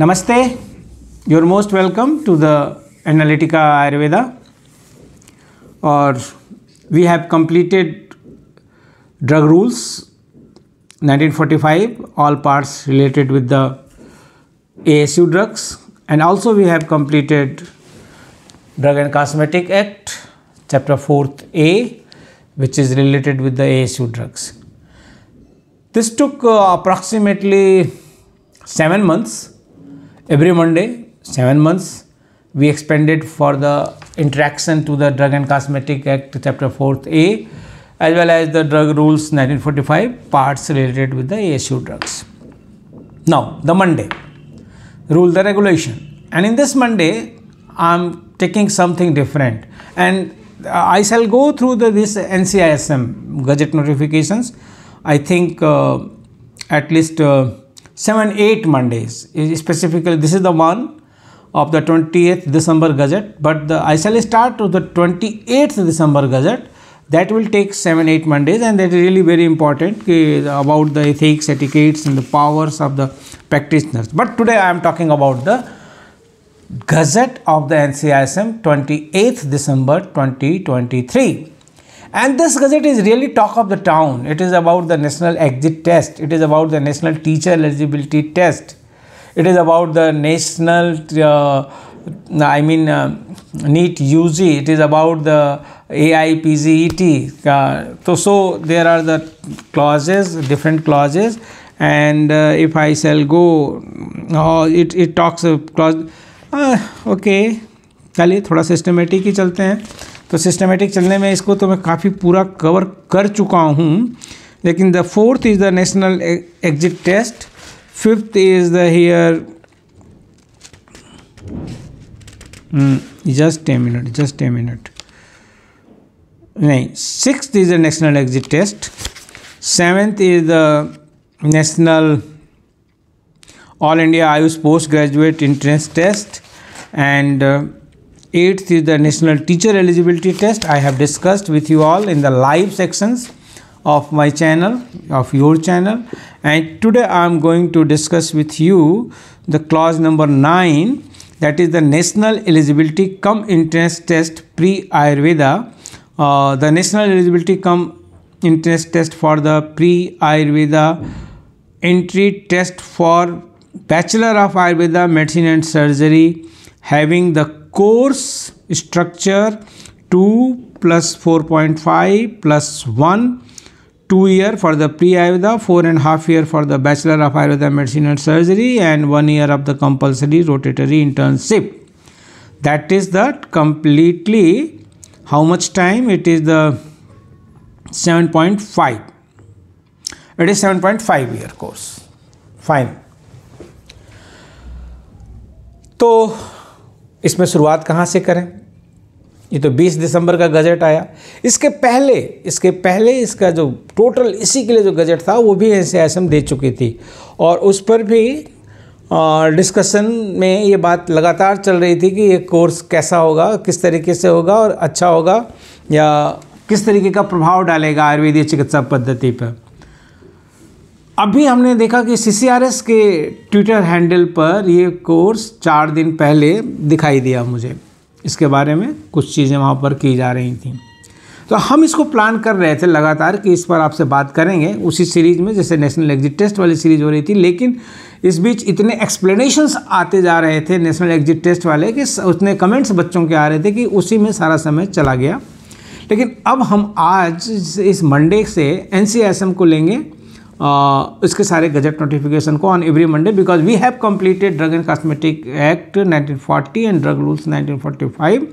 Namaste, you're most welcome to the Analytica Ayurveda. Or we have completed drug rules 1945, all parts related with the ASU drugs, and also we have completed Drug and Cosmetic Act, chapter 4th A, which is related with the ASU drugs. This took uh, approximately 7 months every Monday, seven months. We expanded for the interaction to the Drug and Cosmetic Act, Chapter 4 A, as well as the Drug Rules 1945, parts related with the ASU drugs. Now, the Monday, rule the regulation. And in this Monday, I'm taking something different. And uh, I shall go through the, this NCISM, gadget notifications. I think uh, at least uh, 7 8 Mondays. Specifically, this is the one of the 28th December Gazette, but the I shall start with the 28th December Gazette. That will take 7 8 Mondays, and that is really very important eh, about the ethics, etiquettes, and the powers of the practitioners. But today I am talking about the Gazette of the NCISM 28th December 2023. And this gazette is really talk of the town. It is about the national exit test. It is about the national teacher eligibility test. It is about the national, uh, I mean, uh, NEET UG. It is about the AIPGET. Uh, so, so there are the clauses, different clauses. And uh, if I shall go, oh, it, it talks of clause. Uh, okay, let's systematic ही तो systematic चलने में इसको तो मैं काफ़ी पूरा cover कर चुका हूँ लेकिन the fourth is the national exit test fifth is the here just ten minute just ten minute नहीं six is the national exit test seventh is the national all India Ayush post graduate entrance test and Eighth is the National Teacher Eligibility Test. I have discussed with you all in the live sections of my channel, of your channel. And today I am going to discuss with you the clause number 9 that is the National Eligibility Cum Entrance Test Pre-Ayurveda. Uh, the National Eligibility Cum Entrance Test for the Pre-Ayurveda Entry Test for Bachelor of Ayurveda Medicine and Surgery having the course structure 2 plus 4.5 plus 1 2 year for the pre-ayurveda 4 and half year for the bachelor of ayurveda medicine and surgery and 1 year of the compulsory rotatory internship that is the completely how much time it is the 7.5 it is 7.5 year course fine तो इसमें शुरुआत कहाँ से करें ये तो 20 दिसंबर का gazette आया इसके पहले इसके पहले इसका जो टोटल इसी के लिए जो गजट था वो भी ऐसे असम दे चुकी थी और उस पर भी डिस्कशन में ये बात लगातार चल रही थी कि ये कोर्स कैसा होगा किस तरीके से होगा और अच्छा होगा या किस तरीके का प्रभाव डालेगा आयुर्वेदीय चिकित्सा पद्धति पर अभी हमने देखा कि एस के ट्विटर हैंडल पर ये कोर्स चार दिन पहले दिखाई दिया मुझे इसके बारे में कुछ चीज़ें वहाँ पर की जा रही थी तो हम इसको प्लान कर रहे थे लगातार कि इस पर आपसे बात करेंगे उसी सीरीज़ में जैसे नेशनल एग्जिट टेस्ट वाली सीरीज़ हो रही थी लेकिन इस बीच इतने एक्सप्लेनेशंस आते जा रहे थे नेशनल एग्जिट टेस्ट वाले कि उतने कमेंट्स बच्चों के आ रहे थे कि उसी में सारा समय चला गया लेकिन अब हम आज इस मंडे से एन को लेंगे इसके सारे गजट नोटिफिकेशन को on every Monday because we have completed drug and cosmetic act 1940 and drug rules 1945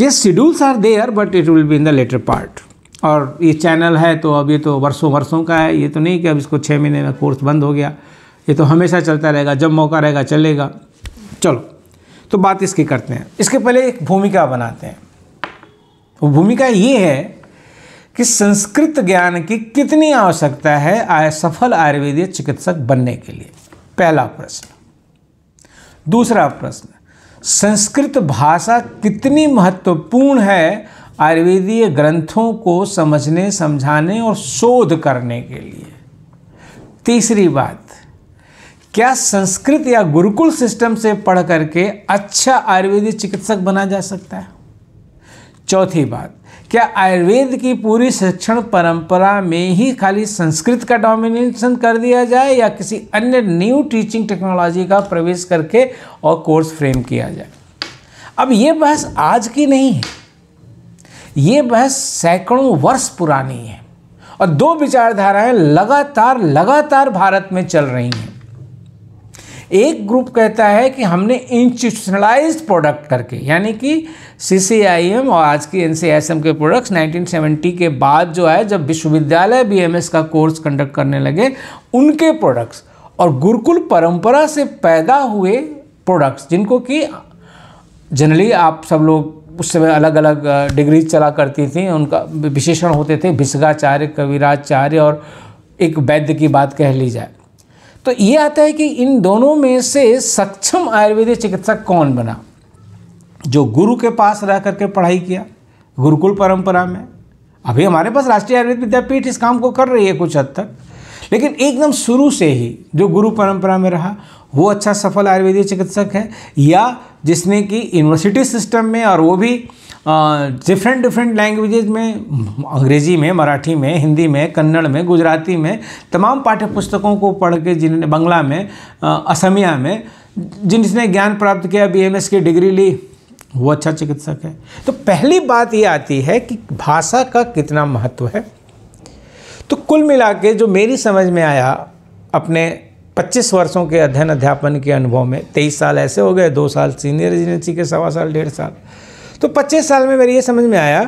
ये schedules are there but it will be in the later part और ये चैनल है तो अब ये तो वर्षों वर्षों का है ये तो नहीं कि अब इसको छः महीने में कोर्स बंद हो गया ये तो हमेशा चलता रहेगा जब मौका रहेगा चलेगा चलो तो बात इसकी करते हैं इसके पहले एक भूमिका बनाते हैं भूमिका ये है कि संस्कृत ज्ञान की कितनी आवश्यकता है आय सफल आयुर्वेदीय चिकित्सक बनने के लिए पहला प्रश्न दूसरा प्रश्न संस्कृत भाषा कितनी महत्वपूर्ण है आयुर्वेदीय ग्रंथों को समझने समझाने और शोध करने के लिए तीसरी बात क्या संस्कृत या गुरुकुल सिस्टम से पढ़ करके अच्छा आयुर्वेदिक चिकित्सक बना जा सकता है चौथी बात क्या आयुर्वेद की पूरी शिक्षण परंपरा में ही खाली संस्कृत का डोमिनेशन कर दिया जाए या किसी अन्य न्यू टीचिंग टेक्नोलॉजी का प्रवेश करके और कोर्स फ्रेम किया जाए अब ये बहस आज की नहीं है ये बहस सैकड़ों वर्ष पुरानी है और दो विचारधाराएं लगातार लगातार भारत में चल रही हैं एक ग्रुप कहता है कि हमने इंस्टीट्यूशनलाइज प्रोडक्ट करके यानी कि सी और आज की एन के प्रोडक्ट्स 1970 के बाद जो है जब विश्वविद्यालय बी का कोर्स कंडक्ट करने लगे उनके प्रोडक्ट्स और गुरुकुल परंपरा से पैदा हुए प्रोडक्ट्स जिनको कि जनरली आप सब लोग उस समय अलग अलग डिग्रीज चला करती थी उनका विशेषण होते थे भिस्गाचार्य कविराचार्य और एक वैद्य की बात कह ली जाए तो ये आता है कि इन दोनों में से सक्षम आयुर्वेदिक चिकित्सक कौन बना जो गुरु के पास रह करके पढ़ाई किया गुरुकुल परंपरा में अभी हमारे पास राष्ट्रीय आयुर्वेद विद्यापीठ इस काम को कर रही है कुछ हद तक लेकिन एकदम शुरू से ही जो गुरु परंपरा में रहा वो अच्छा सफल आयुर्वेदिक चिकित्सक है या जिसने कि यूनिवर्सिटी सिस्टम में और वो भी डिफरेंट डिफरेंट लैंग्वेजेज में अंग्रेज़ी में मराठी में हिंदी में कन्नड़ में गुजराती में तमाम पाठ्य पुस्तकों को पढ़ के जिन्होंने बंगला में असमिया में जिनने ज्ञान प्राप्त किया बी एम एस की डिग्री ली वो अच्छा चिकित्सक है तो पहली बात ये आती है कि भाषा का कितना महत्व है तो कुल मिला के जो मेरी समझ में आया अपने 25 वर्षों के अध्ययन अध्यापन के अनुभव में 23 साल ऐसे हो गए दो साल सीनियर रेजिडेंसी के सवा साल डेढ़ साल तो 25 साल में मेरे ये समझ में आया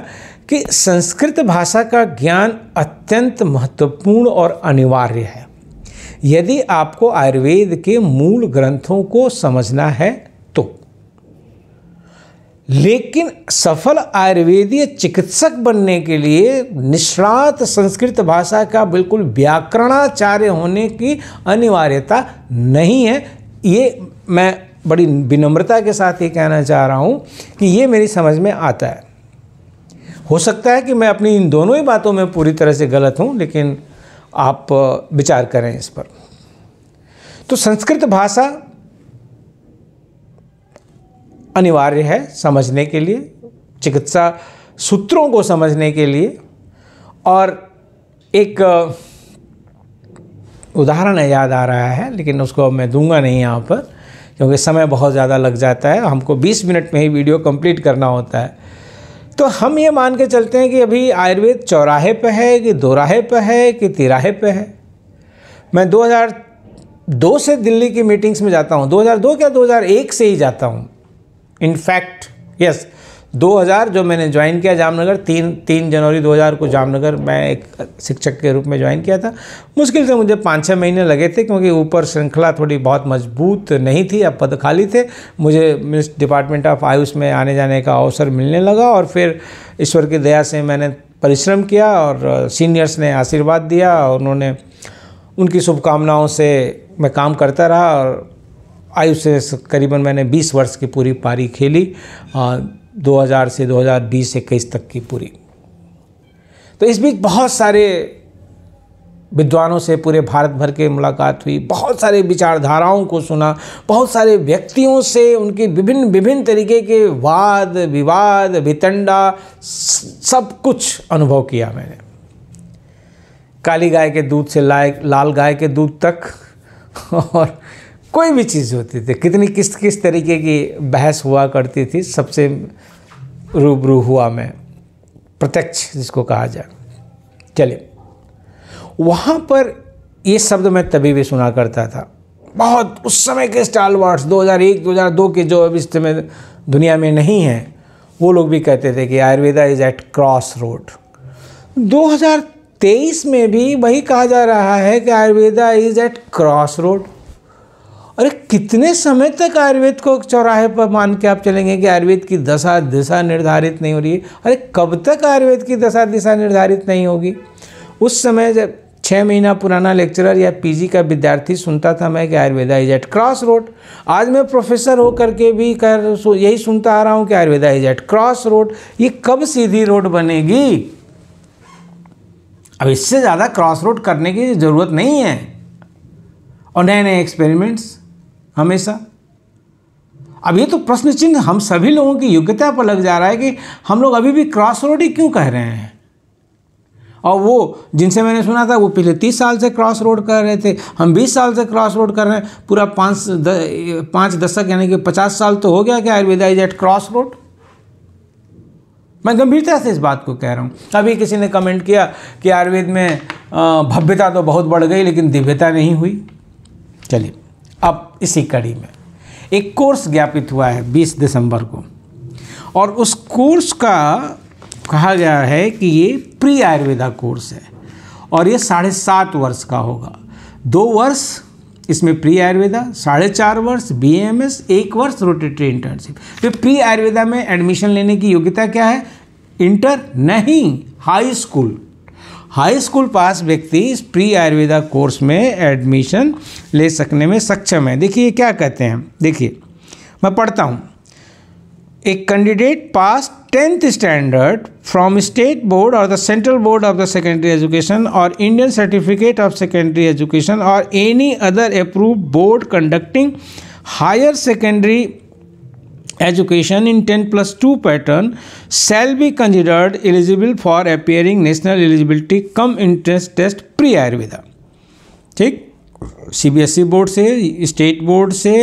कि संस्कृत भाषा का ज्ञान अत्यंत महत्वपूर्ण और अनिवार्य है यदि आपको आयुर्वेद के मूल ग्रंथों को समझना है तो लेकिन सफल आयुर्वेदीय चिकित्सक बनने के लिए निष्णात संस्कृत भाषा का बिल्कुल व्याकरणाचार्य होने की अनिवार्यता नहीं है ये मैं बड़ी विनम्रता के साथ ये कहना चाह रहा हूँ कि ये मेरी समझ में आता है हो सकता है कि मैं अपनी इन दोनों ही बातों में पूरी तरह से गलत हूँ लेकिन आप विचार करें इस पर तो संस्कृत भाषा अनिवार्य है समझने के लिए चिकित्सा सूत्रों को समझने के लिए और एक उदाहरण याद आ रहा है लेकिन उसको मैं दूंगा नहीं यहाँ पर क्योंकि समय बहुत ज़्यादा लग जाता है हमको 20 मिनट में ही वीडियो कंप्लीट करना होता है तो हम ये मान के चलते हैं कि अभी आयुर्वेद चौराहे पे है कि दोराहे पे है कि तिराहे पे है मैं 2002 से दिल्ली की मीटिंग्स में जाता हूँ 2002 क्या 2001 से ही जाता हूँ इनफैक्ट यस 2000 जो मैंने ज्वाइन किया जामनगर तीन तीन जनवरी 2000 को जामनगर मैं एक शिक्षक के रूप में ज्वाइन किया था मुश्किल से मुझे पाँच छः महीने लगे थे क्योंकि ऊपर श्रृंखला थोड़ी बहुत मजबूत नहीं थी अब पद खाली थे मुझे मिस डिपार्टमेंट ऑफ आयुष में आने जाने का अवसर मिलने लगा और फिर ईश्वर की दया से मैंने परिश्रम किया और सीनियर्स ने आशीर्वाद दिया और उन्होंने उनकी शुभकामनाओं से मैं काम करता रहा और आयुष से करीबन मैंने 20 वर्ष की पूरी पारी खेली 2000 से 2020 इक्कीस तक की पूरी तो इस बीच बहुत सारे विद्वानों से पूरे भारत भर के मुलाकात हुई बहुत सारे विचारधाराओं को सुना बहुत सारे व्यक्तियों से उनके विभिन्न विभिन्न तरीके के वाद विवाद वितंडा सब कुछ अनुभव किया मैंने काली गाय के दूध से लाए लाल गाय के दूध तक और कोई भी चीज़ होती थी कितनी किस किस तरीके की बहस हुआ करती थी सबसे रूबरू हुआ मैं प्रत्यक्ष जिसको कहा जाए चलिए वहाँ पर ये शब्द मैं तभी भी सुना करता था बहुत उस समय के स्टाल वार्ड्स 2001 2002 के जो अभी इस समय दुनिया में नहीं हैं वो लोग भी कहते थे कि Ayurveda is at cross road 2023 में भी वही कहा जा रहा है कि Ayurveda is at cross road अरे कितने समय तक आयुर्वेद को चौराहे पर मान के आप चलेंगे कि आयुर्वेद की दशा दिशा निर्धारित नहीं हो रही है अरे कब तक आयुर्वेद की दशा दिशा निर्धारित नहीं होगी उस समय जब छः महीना पुराना लेक्चरर या पीजी का विद्यार्थी सुनता था मैं कि Ayurveda is at cross road आज मैं प्रोफेसर हो करके भी कर यही सुनता आ रहा हूँ कि Ayurveda is at cross road ये कब सीधी रोड बनेगी अब इससे ज़्यादा क्रॉस रोड करने की ज़रूरत नहीं है और नए नए एक्सपेरिमेंट्स हमेशा अब ये तो प्रश्न चिन्ह हम सभी लोगों की योग्यता पर लग जा रहा है कि हम लोग अभी भी क्रॉस रोड ही क्यों कह रहे हैं और वो जिनसे मैंने सुना था वो पिछले तीस साल से क्रॉस रोड कर रहे थे हम बीस साल से क्रॉस रोड कर रहे हैं पूरा पाँच द, पाँच दशक यानी कि पचास साल तो हो गया क्या Ayurveda is at cross road मैं गंभीरता से इस बात को कह रहा हूँ अभी किसी ने कमेंट किया कि आयुर्वेद में भव्यता तो बहुत बढ़ गई लेकिन दिव्यता नहीं हुई चलिए अब इसी कड़ी में एक कोर्स ज्ञापित हुआ है 20 दिसंबर को और उस कोर्स का कहा गया है कि ये प्री आयुर्वेदा कोर्स है और ये साढ़े सात वर्ष का होगा दो वर्ष इसमें प्री आयुर्वेदा साढ़े चार वर्ष बी एम एस एक वर्ष रोटेटरी इंटर्नशिप तो प्री आयुर्वेदा में एडमिशन लेने की योग्यता क्या है इंटर नहीं high school high school pass व्यक्ति इस प्री आयुर्वेदा कोर्स में एडमिशन ले सकने में सक्षम है देखिए क्या कहते हैं देखिए मैं पढ़ता हूँ एक candidate pass tenth standard from state board और the central board of the secondary education और Indian certificate of secondary education और any other approve board conducting higher secondary education in 10 plus 2 pattern shall be considered eligible for appearing national eligibility cum entrance test pre ayurveda ठीक C B S E board से state board से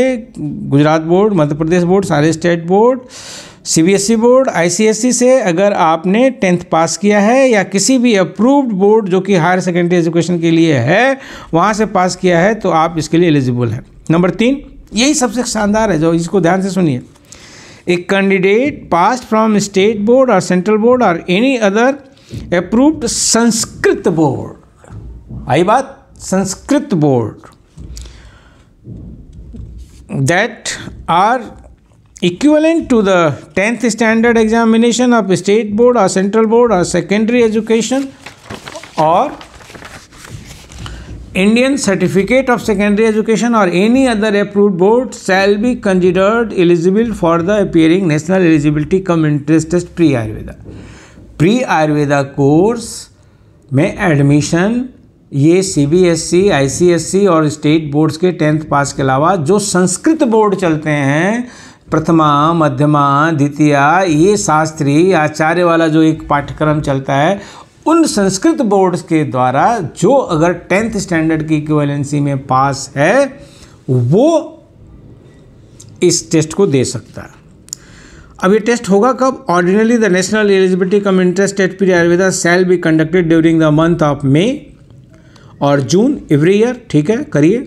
Gujarat board Madhya Pradesh board सारे state board C B S E board I C S C से अगर आपने tenth pass किया है या किसी भी अप्रूव्ड बोर्ड जो कि हायर सेकेंडरी एजुकेशन के लिए है वहाँ से पास किया है तो आप इसके लिए एलिजिबल हैं नंबर तीन यही सबसे शानदार है जो इसको ध्यान से सुनिए a candidate passed from state board or central board or any other approved Sanskrit board आई बात Sanskrit board that are equivalent to the 10th standard examination of state board or central board or secondary education or Indian certificate of secondary education और any other approve board shall be considered eligible for the appearing national eligibility cum interest test pre Ayurveda pre Ayurveda course में admission ये C C C B S I S C और state boards के tenth pass के अलावा जो Sanskrit board चलते हैं प्रथमा मध्यमा द्वितीय ये शास्त्री आचार्य वाला जो एक पाठ्यक्रम चलता है उन संस्कृत बोर्ड्स के द्वारा जो अगर टेंथ स्टैंडर्ड की इक्वेलेंसी में पास है वो इस टेस्ट को दे सकता है अब ये टेस्ट होगा कब ordinarily the national eligibility cum interest test period Ayurveda shall be conducted during the month of May और जून एवरी ईयर ठीक है करिए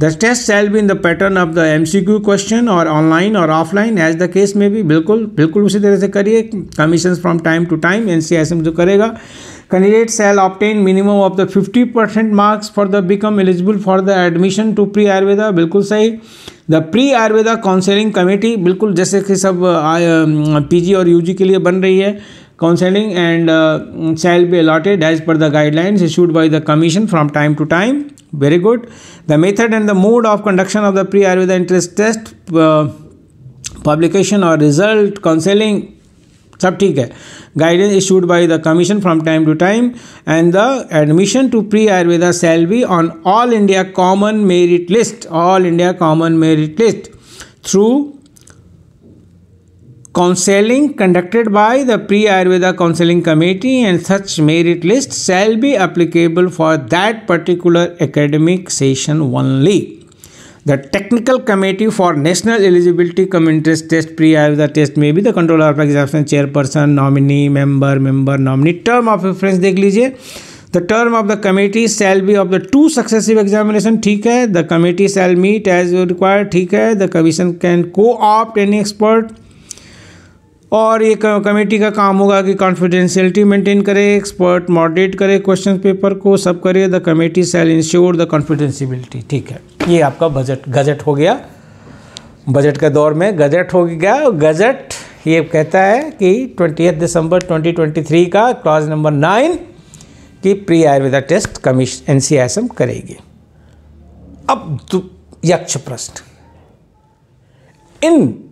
the test shall be in the pattern of the M C Q question और online और offline as the case में भी बिल्कुल बिल्कुल उसी तरह से करिए commission from time to time N C S M जो करेगा candidate shall obtain minimum of the fifty percent marks for the become eligible for the admission to pre Ayurveda बिल्कुल सही the pre Ayurveda counselling committee बिल्कुल जैसे कि सब P G और you जी के लिए बन रही है counselling and shall be allotted as per the guidelines issued by the commission from time to time very good the method and the mode of conduction of the pre Ayurveda interest test publication और result counselling सब ठीक है guidance issued by the commission from time to time and the admission to pre Ayurveda shall be on all India common merit list all India common merit list through counselling conducted by the pre Ayurveda counselling committee and such merit list shall be applicable for that particular academic session only The technical committee for National Eligibility Communities Test prior to the test में भी the controller of exception chairperson nominee member member nominee term of reference देख लीजिए the term of the committee shall be of the two successive examination ठीक है the committee shall meet as required ठीक है the commission can co opt any expert और ये committee का काम होगा कि कॉन्फिडेंशियलिटी मेंटेन करे एक्सपर्ट मॉडरेट करे क्वेश्चन पेपर को सब करे the committee shall ensure the confidentiality ठीक है ये आपका बजट गजट हो गया बजट के दौर में गजट हो गया गजट ये कहता है कि ट्वेंटी दिसंबर 2023 का क्लास नंबर नाइन की pre Ayurveda test commission N C करेगी अब यक्ष प्रश्न इन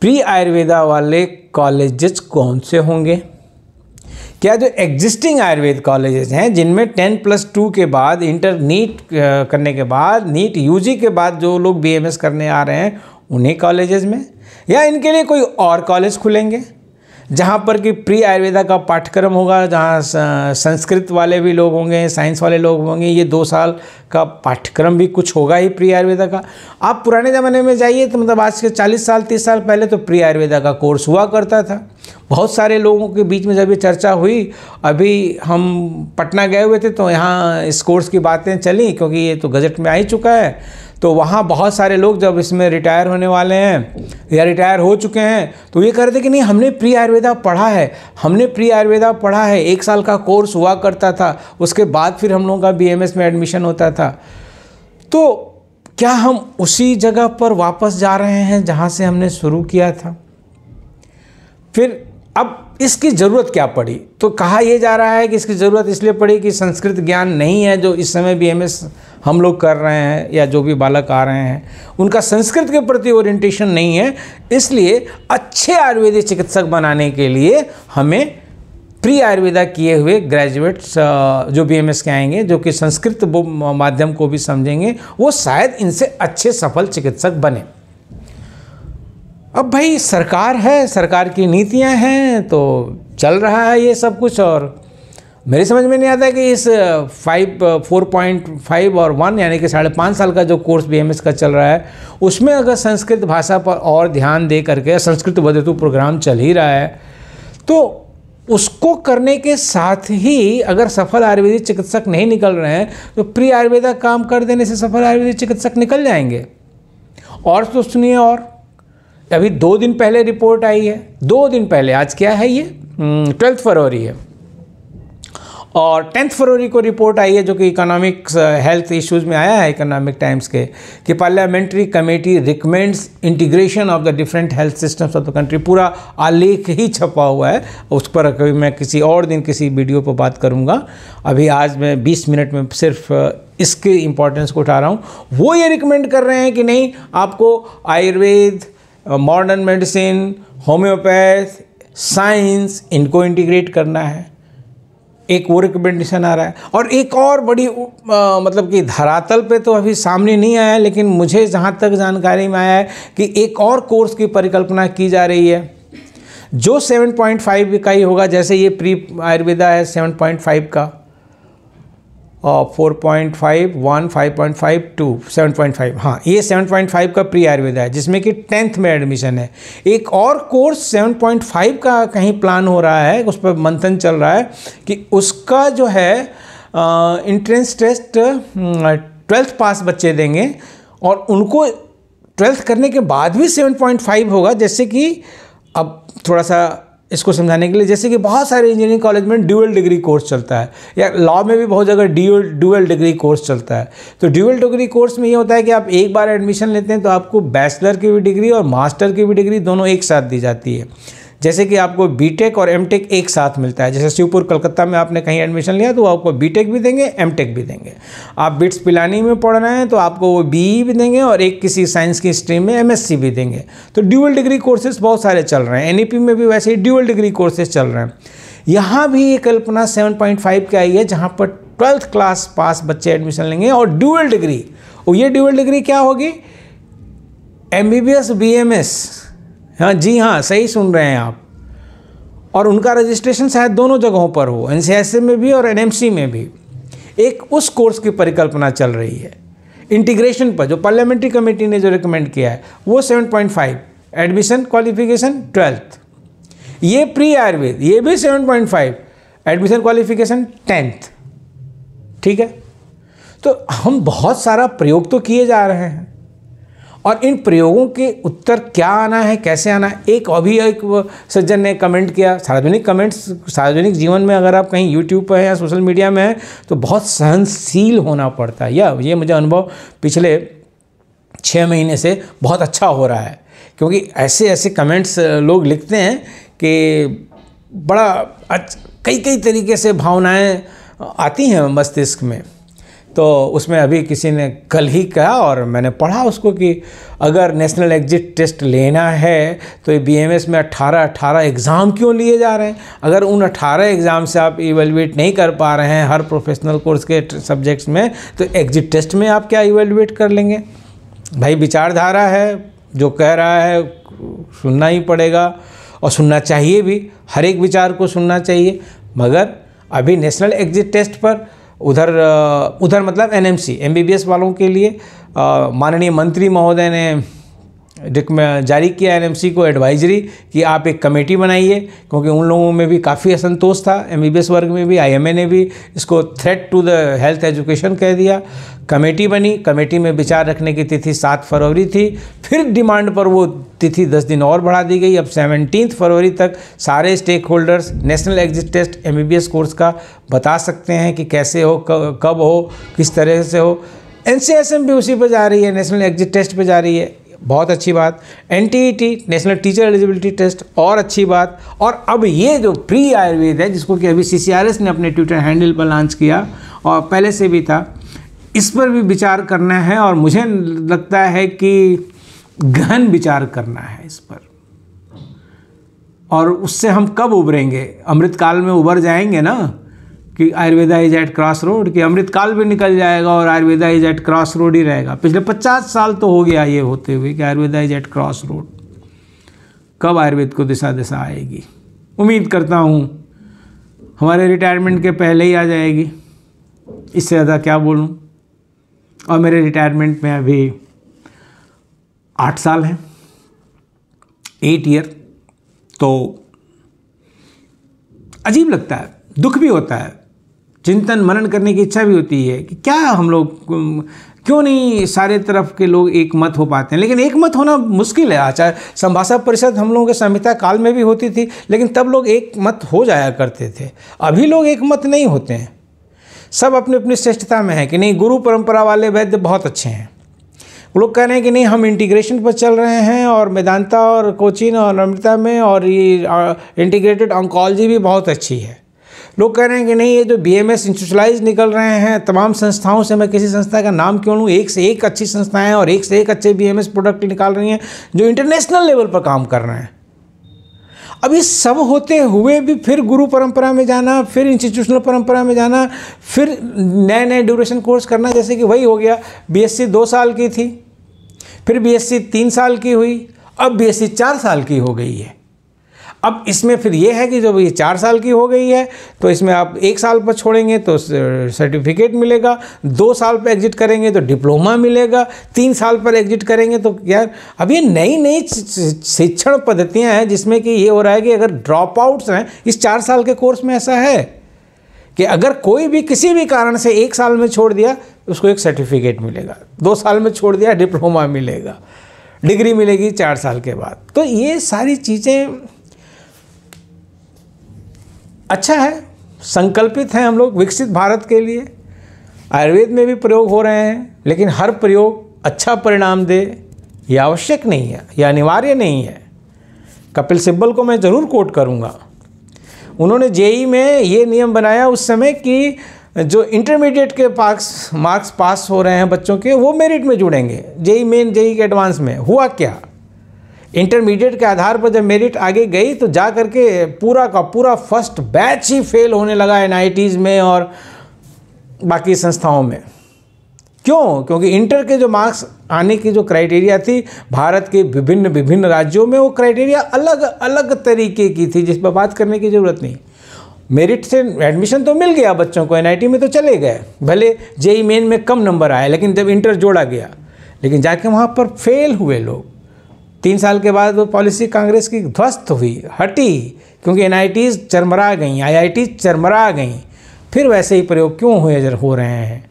प्री आयुर्वेदा वाले कॉलेजेस कौन से होंगे क्या जो एग्जिस्टिंग आयुर्वेद कॉलेजेस हैं जिनमें टेन प्लस टू के बाद इंटर नीट करने के बाद नीट यूजी के बाद जो लोग बीएमएस करने आ रहे हैं उन्हीं कॉलेजेस में या इनके लिए कोई और कॉलेज खुलेंगे जहाँ पर कि प्री आयुर्वेदा का पाठ्यक्रम होगा जहाँ संस्कृत वाले भी लोग होंगे साइंस वाले लोग होंगे ये दो साल का पाठ्यक्रम भी कुछ होगा ही प्री आयुर्वेदा का आप पुराने ज़माने में जाइए तो मतलब आज के चालीस साल तीस साल पहले तो प्री आयुर्वेदा का कोर्स हुआ करता था बहुत सारे लोगों के बीच में जब ये चर्चा हुई अभी हम पटना गए हुए थे तो यहाँ इस कोर्स की बातें चली क्योंकि ये तो गजट में आ ही चुका है तो वहाँ बहुत सारे लोग जब इसमें रिटायर होने वाले हैं या रिटायर हो चुके हैं तो ये कह रहे थे कि नहीं हमने प्री आयुर्वेदा पढ़ा है हमने प्री आयुर्वेदा पढ़ा है एक साल का कोर्स हुआ करता था उसके बाद फिर हम लोगों का बी में एडमिशन होता था तो क्या हम उसी जगह पर वापस जा रहे हैं जहाँ से हमने शुरू किया था फिर अब इसकी ज़रूरत क्या पड़ी तो कहा यह जा रहा है कि इसकी ज़रूरत इसलिए पड़ी कि संस्कृत ज्ञान नहीं है जो इस समय बी एम एस हम लोग कर रहे हैं या जो भी बालक आ रहे हैं उनका संस्कृत के प्रति ओरिएंटेशन नहीं है इसलिए अच्छे आयुर्वेदिक चिकित्सक बनाने के लिए हमें प्री आयुर्वेदा किए हुए ग्रेजुएट्स जो बी एम एस के आएंगे जो कि संस्कृत माध्यम को भी समझेंगे वो शायद इनसे अच्छे सफल चिकित्सक बने अब भाई सरकार है सरकार की नीतियां हैं तो चल रहा है ये सब कुछ और मेरी समझ में नहीं आता कि इस फाइव फोर पॉइंट फाइव और वन यानी कि साढ़े पाँच साल का जो कोर्स बी एम एस का चल रहा है उसमें अगर संस्कृत भाषा पर और ध्यान दे करके संस्कृत वधतु प्रोग्राम चल ही रहा है तो उसको करने के साथ ही अगर सफल आयुर्वेदिक चिकित्सक नहीं निकल रहे हैं तो प्री आयुर्वेदा काम कर देने से सफल आयुर्वेदिक चिकित्सक निकल जाएंगे और तो सुनिए और अभी दो दिन पहले रिपोर्ट आई है दो दिन पहले आज क्या है ये ट्वेल्थ हम्म, फरवरी है और टेंथ फरवरी को रिपोर्ट आई है जो कि इकोनॉमिक्स हेल्थ इश्यूज में आया है इकोनॉमिक टाइम्स के कि parliamentary committee recommends integration of the different health systems of the country पूरा आलेख ही छपा हुआ है उस पर कभी मैं किसी और दिन किसी वीडियो पर बात करूँगा अभी आज मैं बीस मिनट में सिर्फ uh, इसके इम्पोर्टेंस को उठा रहा हूँ वो ये रिकमेंड कर रहे हैं कि नहीं आपको Ayurveda modern medicine homeopath science इनको इंटीग्रेट करना है एक वो रिकमेंडेशन आ रहा है और एक और बड़ी आ, मतलब कि धरातल पे तो अभी सामने नहीं आया है लेकिन मुझे जहाँ तक जानकारी में आया है कि एक और कोर्स की परिकल्पना की जा रही है जो 7.5 ही होगा जैसे ये प्री आयुर्वेदा है 7.5 का four point five one five point five to seven point five हाँ ये सेवन पॉइंट फाइव का प्री आयुर्वेदा है जिसमें कि टेंथ में एडमिशन है एक और कोर्स सेवन पॉइंट फाइव का कहीं प्लान हो रहा है उस पर मंथन चल रहा है कि उसका जो है इंट्रेंस टेस्ट ट्वेल्थ पास बच्चे देंगे और उनको ट्वेल्थ करने के बाद भी सेवन पॉइंट फाइव होगा जैसे कि अब थोड़ा सा इसको समझाने के लिए जैसे कि बहुत सारे इंजीनियरिंग कॉलेज में ड्यूअल डिग्री कोर्स चलता है या लॉ में भी बहुत जगह ड्यूअल ड्यूअल डिग्री कोर्स चलता है तो ड्यूअल डिग्री कोर्स में ये होता है कि आप एक बार एडमिशन लेते हैं तो आपको बैचलर की भी डिग्री और मास्टर की भी डिग्री दोनों एक साथ दी जाती है जैसे कि आपको बीटेक और एमटेक एक साथ मिलता है जैसे शिवपुर कलकत्ता में आपने कहीं एडमिशन लिया तो आपको बीटेक भी देंगे एमटेक भी देंगे आप बिट्स पिलानी में पढ़ रहे हैं तो आपको वो बीई e भी देंगे और एक किसी साइंस की स्ट्रीम में एमएससी भी देंगे तो ड्यूअल डिग्री कोर्सेज बहुत सारे चल रहे हैं एन e में भी वैसे ही ड्यूअल डिग्री कोर्सेज चल रहे हैं यहाँ भी ये कल्पना फाइव की आई है जहाँ पर ट्वेल्थ क्लास पास बच्चे एडमिशन लेंगे और ड्यूअल डिग्री और ये ड्यूअल डिग्री क्या होगी एम बी बी एस हाँ जी हाँ सही सुन रहे हैं आप और उनका रजिस्ट्रेशन शायद दोनों जगहों पर हो एन में भी और एन में भी एक उस कोर्स की परिकल्पना चल रही है इंटीग्रेशन पर जो पार्लियामेंट्री कमेटी ने जो रिकमेंड किया है वो 7.5 एडमिशन क्वालिफिकेशन ट्वेल्थ ये प्री आयुर्वेद ये भी 7.5 एडमिशन क्वालिफिकेशन टेंथ ठीक है तो हम बहुत सारा प्रयोग तो किए जा रहे हैं और इन प्रयोगों के उत्तर क्या आना है कैसे आना है एक अभी एक सज्जन ने कमेंट किया सार्वजनिक कमेंट्स सार्वजनिक जीवन में अगर आप कहीं यूट्यूब पर हैं या सोशल मीडिया में हैं तो बहुत सहनशील होना पड़ता है या ये मुझे अनुभव पिछले छः महीने से बहुत अच्छा हो रहा है क्योंकि ऐसे ऐसे कमेंट्स लोग लिखते हैं कि बड़ा कई कई तरीके से भावनाएं आती हैं मस्तिष्क में तो उसमें अभी किसी ने कल ही कहा और मैंने पढ़ा उसको कि अगर नेशनल एग्जिट टेस्ट लेना है तो बीएमएस में 18 18 एग्ज़ाम क्यों लिए जा रहे हैं अगर उन 18 एग्ज़ाम से आप इवेलुएट नहीं कर पा रहे हैं हर प्रोफेशनल कोर्स के सब्जेक्ट्स में तो एग्जिट टेस्ट में आप क्या इवेलुएट कर लेंगे भाई विचारधारा है जो कह रहा है सुनना ही पड़ेगा और सुनना चाहिए भी हर एक विचार को सुनना चाहिए मगर अभी नेशनल एग्जिट टेस्ट पर उधर उधर मतलब एनएमसी एमबीबीएस वालों के लिए माननीय मंत्री महोदय ने जारी किया एनएमसी को एडवाइजरी कि आप एक कमेटी बनाइए क्योंकि उन लोगों में भी काफ़ी असंतोष था एमबीबीएस वर्ग में भी आईएमए ने भी इसको threat to the health education कह दिया कमेटी बनी कमेटी में विचार रखने की तिथि सात फरवरी थी फिर डिमांड पर वो तिथि दस दिन और बढ़ा दी गई अब सेवनटीन फरवरी तक सारे stakeholders national exit test M course का बता सकते हैं कि कैसे हो कब हो किस तरह से हो एन भी उसी पर जा रही है नेशनल एग्जिट टेस्ट पर जा रही है बहुत अच्छी बात N national teacher eligibility test और अच्छी बात और अब ये जो प्री आयुर्वेद है जिसको कि अभी सी ने अपने ट्विटर हैंडल पर लॉन्च किया और पहले से भी था इस पर भी विचार करना है और मुझे लगता है कि गहन विचार करना है इस पर और उससे हम कब उभरेंगे अमृतकाल में उभर जाएंगे ना कि Ayurveda is at cross road कि अमृतकाल भी निकल जाएगा और Ayurveda is at cross road ही रहेगा पिछले पचास साल तो हो गया ये होते हुए कि Ayurveda is at cross road कब आयुर्वेद को दिशा दिशा आएगी उम्मीद करता हूँ हमारे रिटायरमेंट के पहले ही आ जाएगी इससे ज़्यादा क्या बोलूँ और मेरे रिटायरमेंट में अभी आठ साल हैं एट ईयर तो अजीब लगता है दुख भी होता है चिंतन मनन करने की इच्छा भी होती है कि क्या हम लोग क्यों नहीं सारे तरफ के लोग एक मत हो पाते हैं लेकिन एक मत होना मुश्किल है आचार्य संभाषा परिषद हम लोगों के संहिता काल में भी होती थी लेकिन तब लोग एक मत हो जाया करते थे अभी लोग एक मत नहीं होते हैं सब अपनी अपनी श्रेष्ठता में है कि नहीं गुरु परंपरा वाले वैद्य बहुत अच्छे हैं वो लोग कह रहे हैं कि नहीं हम इंटीग्रेशन पर चल रहे हैं और मेदांता और कोचिन और अमृता में और ये इंटीग्रेटेड ऑंकोलॉजी भी बहुत अच्छी है लोग कह रहे हैं कि नहीं ये जो बी एम एस निकल रहे हैं तमाम संस्थाओं से मैं किसी संस्था का नाम क्यों लूँ एक से एक अच्छी संस्थाएं और एक से एक अच्छे बी एम एस प्रोडक्ट निकाल रही हैं जो इंटरनेशनल लेवल पर काम कर रहे हैं अब ये सब होते हुए भी फिर गुरु परंपरा में जाना फिर इंस्टीट्यूशनल परंपरा में जाना फिर नए नए ड्यूरेशन कोर्स करना जैसे कि वही हो गया बी दो साल की थी फिर बी तीन साल की हुई अब बी चार साल की हो गई है अब इसमें फिर ये है कि जब ये चार साल की हो गई है तो इसमें आप एक साल पर छोड़ेंगे तो सर्टिफिकेट मिलेगा दो साल पर एग्जिट करेंगे तो डिप्लोमा मिलेगा तीन साल पर एग्जिट करेंगे तो यार अब ये नई नई शिक्षण पद्धतियाँ हैं जिसमें कि ये हो रहा है कि अगर ड्रॉप आउट्स हैं इस चार साल के कोर्स में ऐसा है कि अगर कोई भी किसी भी कारण से एक साल में छोड़ दिया उसको एक सर्टिफिकेट मिलेगा दो साल में छोड़ दिया डिप्लोमा मिलेगा डिग्री मिलेगी चार साल के बाद तो ये सारी चीज़ें अच्छा है संकल्पित हैं हम लोग विकसित भारत के लिए आयुर्वेद में भी प्रयोग हो रहे हैं लेकिन हर प्रयोग अच्छा परिणाम दे ये आवश्यक नहीं है यह अनिवार्य नहीं है कपिल सिब्बल को मैं ज़रूर कोट करूँगा उन्होंने जेई में ये नियम बनाया उस समय कि जो इंटरमीडिएट के पास मार्क्स पास हो रहे हैं बच्चों के वो मेरिट में जुड़ेंगे जेई मेन जेई के एडवांस में हुआ क्या इंटरमीडिएट के आधार पर जब मेरिट आगे गई तो जा करके पूरा का पूरा फर्स्ट बैच ही फेल होने लगा एन में और बाकी संस्थाओं में क्यों क्योंकि इंटर के जो मार्क्स आने की जो क्राइटेरिया थी भारत के विभिन्न विभिन्न राज्यों में वो क्राइटेरिया अलग अलग तरीके की थी जिस पर बात करने की ज़रूरत नहीं मेरिट से एडमिशन तो मिल गया बच्चों को एनआईटी में तो चले गए भले जेई मेन e में कम नंबर आया लेकिन जब इंटर जोड़ा गया लेकिन जाके वहाँ पर फेल हुए लोग तीन साल के बाद वो पॉलिसी कांग्रेस की ध्वस्त हुई हटी क्योंकि एन चरमरा गई आई चरमरा गई फिर वैसे ही प्रयोग क्यों हुए हो रहे हैं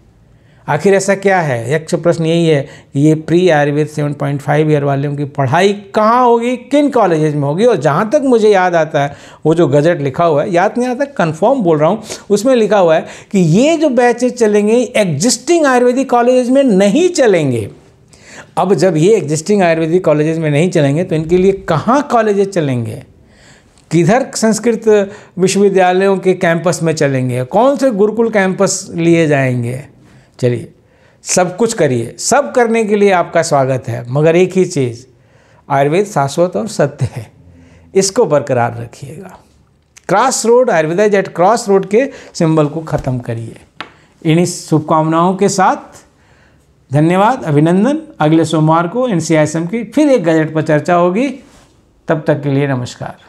आखिर ऐसा क्या है यक्ष प्रश्न यही है कि ये प्री आयुर्वेद 7.5 ईयर वालों की पढ़ाई कहाँ होगी किन कॉलेजेस में होगी और जहाँ तक मुझे याद आता है वो जो गजट लिखा हुआ है याद नहीं आता कंफर्म बोल रहा हूँ उसमें लिखा हुआ है कि ये जो बैचेज चलेंगे एग्जिस्टिंग आयुर्वेदिक कॉलेजेस में नहीं चलेंगे अब जब ये एग्जिस्टिंग आयुर्वेदिक कॉलेजेस में नहीं चलेंगे तो इनके लिए कहाँ कॉलेजेस चलेंगे किधर संस्कृत विश्वविद्यालयों के कैंपस में चलेंगे कौन से गुरुकुल कैंपस लिए जाएंगे चलिए सब कुछ करिए सब करने के लिए आपका स्वागत है मगर एक ही चीज़ आयुर्वेद शाश्वत और सत्य है इसको बरकरार रखिएगा cross road Ayurveda jet cross road के सिंबल को ख़त्म करिए इन्हीं शुभकामनाओं के साथ धन्यवाद अभिनंदन अगले सोमवार को एन की फिर एक गजट पर चर्चा होगी तब तक के लिए नमस्कार